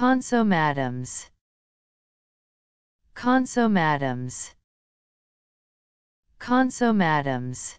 Consomatums. Consomatums. Consomatums.